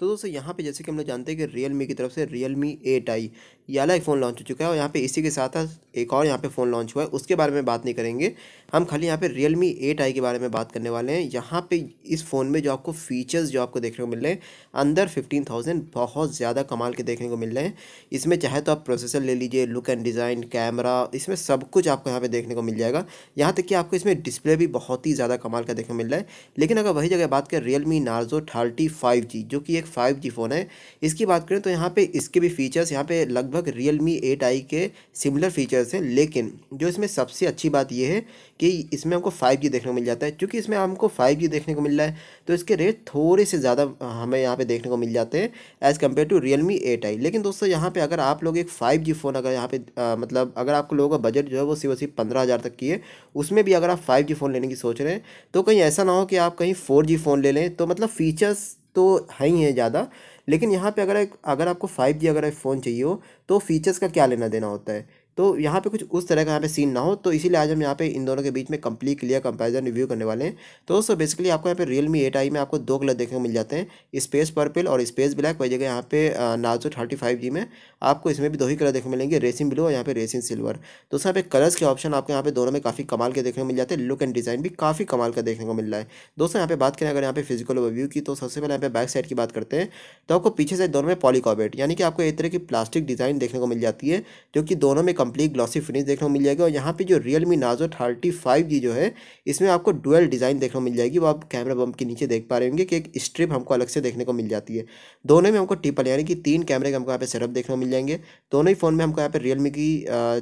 तो दोस्तों यहाँ पे जैसे कि हम लोग जानते हैं कि रियल मी की तरफ से रियल मी एट आई यहाँ एक फ़ोन लॉन्च हो चुका है और यहाँ पे इसी के साथ साथ एक और यहाँ पे फ़ोन लॉन्च हुआ है उसके बारे में बात नहीं करेंगे हम खाली यहाँ पे रियल मी एट आई के बारे में बात करने वाले हैं यहाँ पे इस फ़ोन में जो आपको फीचर्स जो आपको देखने को मिल रहे हैं अंदर फिफ्टीन थाउजेंड बहुत ज़्यादा कमाल के देखने को मिल रहे हैं इसमें चाहे तो आप प्रोसेसर ले लीजिए लुक एंड डिज़ाइन कैमरा इसमें सब कुछ आपको यहाँ पर देखने को मिल जाएगा यहाँ तक कि आपको इसमें डिस्प्ले भी बहुत ही ज़्यादा कमाल का देखने को मिल रहा है लेकिन अगर वही जगह बात करें Realme Narzo thirty five G जो कि एक फाइव जी फ़ोन है इसकी बात करें तो यहाँ पे इसके भी फीचर्स यहाँ पे लगभग रियल मी एट आई के सिमिलर फीचर्स हैं लेकिन जो इसमें सबसे अच्छी बात यह है कि इसमें हमको फाइव जी देखने को मिल जाता है क्योंकि इसमें हमको फाइव जी देखने को मिल रहा है तो इसके रेट थोड़े से ज़्यादा हमें यहाँ पर देखने को मिल जाते हैं as compare to Realme eight I लेकिन दोस्तों यहाँ पर अगर आप लोग एक फाइव जी फ़ोन अगर यहाँ पर मतलब अगर आपको लोगों का बजट जो है वो सिर्फ सिर्फ पंद्रह हज़ार तक की है उसमें भी अगर आप फाइव जी फ़ोन लेने की सोच रहे हैं तो कहीं ऐसा ना हो कि आप कहीं फोर जी फ़ोन ले लें तो मतलब फ़ीचर्स तो है ही हैं ज़्यादा लेकिन यहाँ पे अगर अगर आपको फाइव जी अगर फ़ोन चाहिए हो तो फीचर्स का क्या लेना देना होता है तो यहाँ पे कुछ उस तरह का यहाँ पे सीन ना हो तो इसीलिए आज हम यहाँ पे इन दोनों के बीच में कंप्लीट क्लियर कंपैरिजन रिव्यू करने वाले हैं तो दोस्तों बेसिकली आपको यहाँ पे रियल मी एट आई में आपको दो कलर देखने को मिल जाते हैं स्पेस पर्पल और स्पेस ब्लैक वही जगह यहाँ पे नाजो थर्टी फाइव जी में आपको इसमें भी दो ही कलर देखने मिलेंगे रेसिंग ब्लू और यहाँ पे रेसिंग सिल्वर तो यहाँ पे कलर्स के ऑप्शन आपको यहाँ पे दोनों में काफ़ी कमाल के देखने को मिल जाते हैं लुक एंड डिज़ाइन भी काफ़ी कमाल का देखने को मिल रहा है दोस्तों यहाँ पे बात करें अगर यहाँ पे फिजिकल ओवरव्यू की तो सबसे पहले यहाँ पे बैक साइड की बात करते हैं तो आपको पीछे से दोनों में पॉलीकॉबेट यानी कि आपको एक तरह की प्लास्टिक डिज़ाइन देखने को मिल जाती है जो कि दोनों में कंप्लीट ग्लॉसी फिनिश देखने को मिल जाएगी और यहाँ पे जो Realme Narzo thirty five G जो है इसमें आपको डुअल डिज़ाइन देखने को मिल जाएगी वो आप कैमरा बम के नीचे देख पा रहे होंगे कि एक स्ट्रिप हमको अलग से देखने को मिल जाती है दोनों में हमको टिपल यानी कि तीन कैमरे के हमको यहाँ पे सेटअप देखने को मिल जाएंगे दोनों ही फ़ोन में हमको यहाँ पे रियलमी की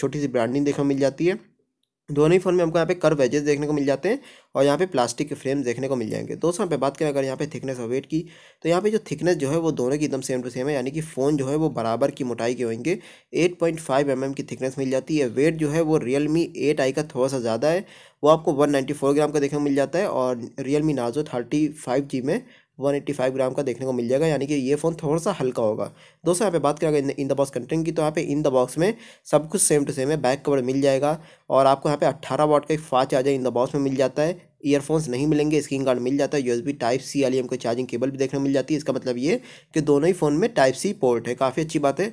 छोटी सी ब्रांडिंग देखने को मिल जाती है दोनों ही फ़ोन में हमको यहाँ पे कर्व वेजेस देखने को मिल जाते हैं और यहाँ पे प्लास्टिक के फ्रेम देखने को मिल जाएंगे तो दोस्तों यहाँ पे बात करें अगर यहाँ पे थिकनेस और वेट की तो यहाँ पे जो थिकनेस जो है वो दोनों की एकदम सेम टू सेम है यानी कि फ़ोन जो है वो बराबर की मोटाई के होंगे eight point five M M की थिकनेस मिल जाती है वेट जो है वो रियल मी एट आई का थोड़ा सा ज़्यादा है वो आपको वन नाइन्टी फोर ग्राम का देखने को मिल जाता है और Realme Narzo thirty five G में 185 ग्राम का देखने को मिल जाएगा यानी कि ये फ़ोन थोड़ा सा हल्का होगा दोस्तों यहाँ पे बात करेंगे इन द बॉक्स कंटेंट की तो यहाँ पे इन द बॉक्स में सब कुछ सेम टू सेम है बैक कवर मिल जाएगा और आपको यहाँ पे 18 वाट का एक fast charger in the box में मिल जाता है ईयरफोन्स नहीं मिलेंगे स्क्रीन गार्ड मिल जाता है यूएसबी टाइप सी वाली हमको चार्जिंग केबल भी देखने को मिल जाती है इसका मतलब ये कि दोनों ही फ़ोन में टाइप सी पोर्ट है काफ़ी अच्छी बात है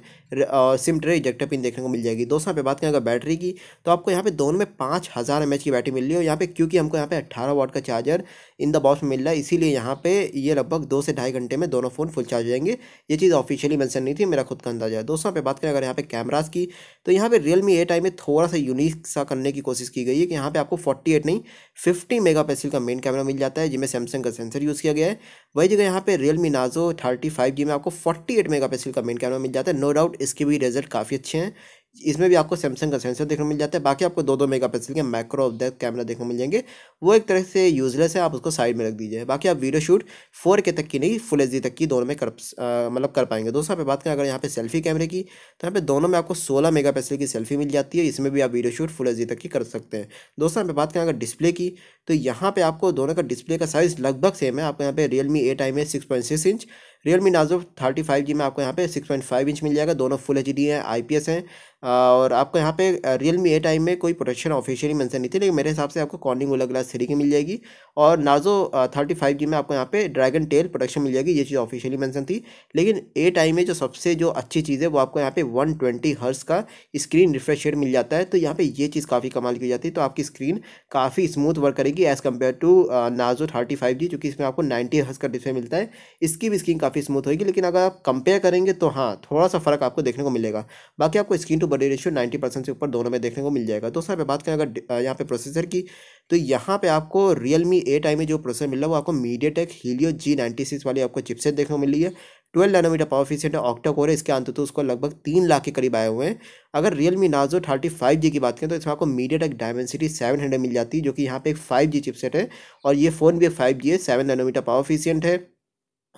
सिम ट्रे इजेक्टर पिन देखने को मिल जाएगी दोस्तों यहाँ पे बात करें अगर बैटरी की तो आपको यहाँ पे दोनों में पाँच हज़ार एम की बैटरी मिल रही है यहाँ पे क्योंकि हमको यहाँ पे अट्ठारह वाट का चार्जर इन द बॉक्स में मिल रहा है इसीलिए यहाँ पे ये लगभग दो से ढाई घंटे में दोनों फ़ोन फुल चार्ज हो जाएंगे ये चीज़ ऑफिशियली मैंसन नहीं थी मेरा खुद का अंदाजा है दोस्तों यहाँ पे बात करें अगर यहाँ पे कैमराज की तो यहाँ पर रियलमी एट आई में थोड़ा सा यूनिक सा करने की कोशिश की गई है कि यहाँ पे आपको फोर्टी एट नहीं फिफ्टी मेगा का मेन कैमरा मिल जाता है जिसमें सैमसंग का सेंसर यूज़ किया गया है वही जगह यहाँ पे Realme Narzo thirty five G में आपको फोर्टी एट का मेन कैमरा मिल जाता है नो डाउट इसके भी रिजल्ट काफ़ी अच्छे हैं इसमें भी आपको सैमसंग का सेंसर देखने मिल जाता है बाकी आपको दो दो मेगा पिक्सल के माइक्रो ऑफ डेथ कैमरा देखने मिल जाएंगे वो एक तरह से यूजलेस है आप उसको साइड में रख दीजिए बाकी आप वीडियो शूट फोर के तक की नहीं फुल एच तक की दोनों में कर मतलब कर पाएंगे दोस्तों यहाँ पे बात करें अगर यहाँ पे सेल्फी कैमरे की तो यहाँ पे दोनों में आपको सोलह मेगा की सेल्फी मिल जाती है इसमें भी आप वीडियो शूट फुल एच तक की कर सकते हैं दोस्तों यहाँ पे बात करें अगर डिस्प्ले की तो यहाँ पर आपको दोनों का डिस्प्ले का साइज़ लगभग सेम है आपको यहाँ पे रियलमी एट आई में six inch Realme Narzo thirty five G में आपको यहाँ पे सिक्स पॉइंट फाइव इंच मिल जाएगा दोनों फुल एच डी हैं आई पी एस हैं और आपको यहाँ पे रियल मी ए टाइम में कोई प्रोटेक्शन ऑफिशियली मैंसन नहीं थी लेकिन मेरे हिसाब से आपको कॉर्निंग ओला ग्लास थ्री की मिल जाएगी और नाजो थर्टी फाइव जी में आपको यहाँ पे ड्रैगन टेल प्रोटेक्शन मिल जाएगी ये चीज़ ऑफिशियली मैंसन थी लेकिन ए टाइम में जो सबसे जो अच्छी चीज़ है वो आपको यहाँ पे वन ट्वेंटी हर्स का स्क्रीन रिफ्रेश रेट मिल जाता है तो यहाँ पर ये चीज़ काफ़ी कमाल की जाती है तो आपकी स्क्रीन काफ़ी स्मूथ वर्क करेगी as compare to Narzo thirty five G चूँकि इसमें आपको नाइन्टी हर्स का डिस्प्ले मिलता है इसकी भी स्क्रीन काफ़ी काफ़ी स्मूथ होगी लेकिन अगर आप कंपेयर करेंगे तो हाँ थोड़ा सा फ़र्क आपको देखने को मिलेगा बाकी आपको screen to body ratio ninety percent से ऊपर दोनों में देखने को मिल जाएगा तो सर पे बात करें अगर यहाँ पे प्रोसेसर की तो यहाँ पे आपको रियल मी एट आई में जो प्रोसेसर मिल रहा है वो आपको MediaTek Helio G ninety six वाली आपको चिपसेट देखने को मिली है ट्वेल्व नैनोमीटर पावर है ऑक्टा कोर है इसके अंत तो उसको लगभग तीन लाख के करीब आए हुए हैं अगर Realme Narzo thirty five G की बात करें तो इसमें आपको MediaTek Dimensity seven hundred मिल जाती है जो कि यहाँ पे एक फाइव जी चिपसेट है और ये फ़ोन भी फाइव जी है सेवन नैनोमीटर पावर एफिशिएंट है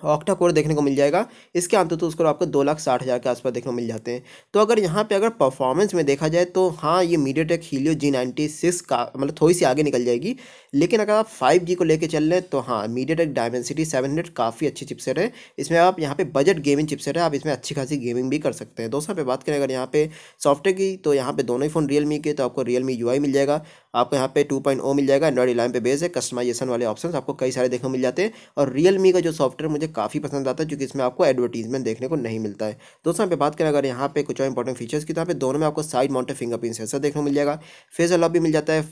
ऑक्टा कोर देखने को मिल जाएगा इसके आमतौर तो स्कोर आपको दो लाख साठ हज़ार के आसपास देखने को मिल जाते हैं तो अगर यहाँ पे अगर परफॉर्मेंस में देखा जाए तो हाँ ये MediaTek Helio G ninety six का मतलब थोड़ी सी आगे निकल जाएगी लेकिन अगर आप फाइव जी को लेकर चल रहे तो हाँ MediaTek Dimensity seven hundred काफ़ी अच्छी चिपसेट है इसमें आप यहाँ पे बजट गेमिंग चिपसेट है आप इसमें अच्छी खासी गेमिंग भी कर सकते हैं दोस्तों पर बात करें अगर यहाँ पे सॉफ्टवेयर की तो यहाँ पे दोनों ही फ़ोन रियलमी के तो आपको रियलमी यू मिल जाएगा आपको यहाँ पे टू पॉइंट ओ मिल जाएगा एंड्रॉइड इलेवन पे बेस है कस्टमाइजेशन वाले ऑप्शन आपको कई सारे देखने मिल जाते हैं और रियलमी का जो सॉफ्टवेयर मुझे काफ़ी पसंद आता है क्योंकि इसमें आपको एडवर्टीजमेंट देखने को नहीं मिलता है दोस्तों यहाँ पे बात करें अगर यहाँ पे कुछ और इंपॉर्टेंट फीचर्स की तो यहाँ पे दोनों में आपको साइड माउंटेड फिंगरप्रिंट सेंसर देखने मिल जाएगा फेस अलॉप भी मिल जाता है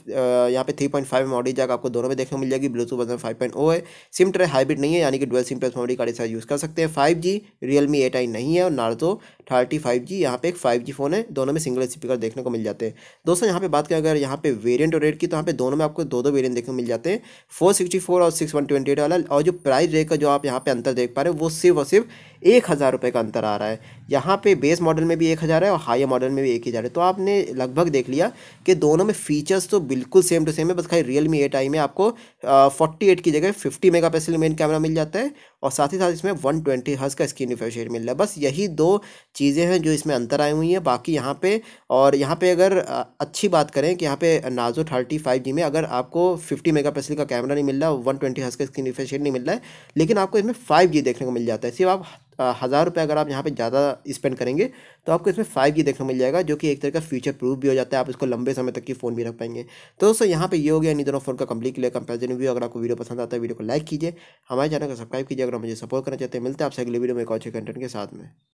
यहाँ पे थ्री पॉइंट फाइव मॉडल जाएगा आपको दोनों में देखने को मिल जाएगी Bluetooth version five point O है सिम ट्रे हाइब्रिड नहीं है यानी कि dual sim plus model card इसका यूज़ कर सकते हैं five G Realme eight I नहीं है और नार्जो तो थर्टी फाइव जी यहाँ पे एक फाइव जी फोन है दोनों में सिंगल स्पीकर देखने को मिल जाते हैं दोस्तों यहाँ पे बात करें अगर यहाँ पे वेरिएंट और रेट की तो यहाँ पे दोनों में आपको दो दो वेरिएंट देखने को मिल जाते हैं फोर सिक्सटी फोर और सिक्स वन ट्वेंटी एट वाला और जो प्राइस रेट का जो आप यहाँ पे अंतर देख पा रहे हो वो सिर्फ और सिर्फ एक हज़ार रुपये का अंतर आ रहा है यहाँ पे बेस मॉडल में भी एक हज़ार है और हाई मॉडल में भी एक हज़ार है तो आपने लगभग देख लिया कि दोनों में फीचर्स तो बिल्कुल सेम टू सेम है बस खाली रियल मी एट आई में आपको फोर्टी एट की जगह fifty megapixel main camera मिल जाता है और साथ ही साथ इसमें वन ट्वेंटी हर्स का स्क्रीन रिफ्रेश रेट मिल रहा है बस यही दो चीज़ें हैं जो इसमें अंतर आई हुई हैं बाकी यहाँ पर और यहाँ पर अगर अच्छी बात करें कि यहाँ पे नाजो थर्टी फाइव जी में अगर आपको फिफ्टी मेगा पिक्सल का कैमरा नहीं मिल रहा वन ट्वेंटी हर्स का स्क्रीन रिफ्रेश रेट नहीं मिल रहा है लेकिन आपको इसमें फाइव जी देखने को मिल जाता है सिर्फ आप हज़ार रुपये अगर आप यहाँ पे ज़्यादा स्पेंड करेंगे तो आपको इसमें फाइव जी देखने मिल जाएगा जो कि एक तरह का फ्यूचर प्रूफ भी हो जाता है आप इसको लंबे समय तक की फ़ोन भी रख पाएंगे तो दोस्तों यहाँ पे ये हो गया इन दोनों फ़ोन का कंप्लीट क्लियर कंपेरिजन भी अगर आपको वीडियो पसंद आता है वीडियो को लाइक कीजिए हमारे चैनल को सब्सक्राइब कीजिए अगर मुझे सपोर्ट करना चाहते हैं मिलते हैं आपसे अगले वीडियो में एक अच्छे कंटेंट के साथ में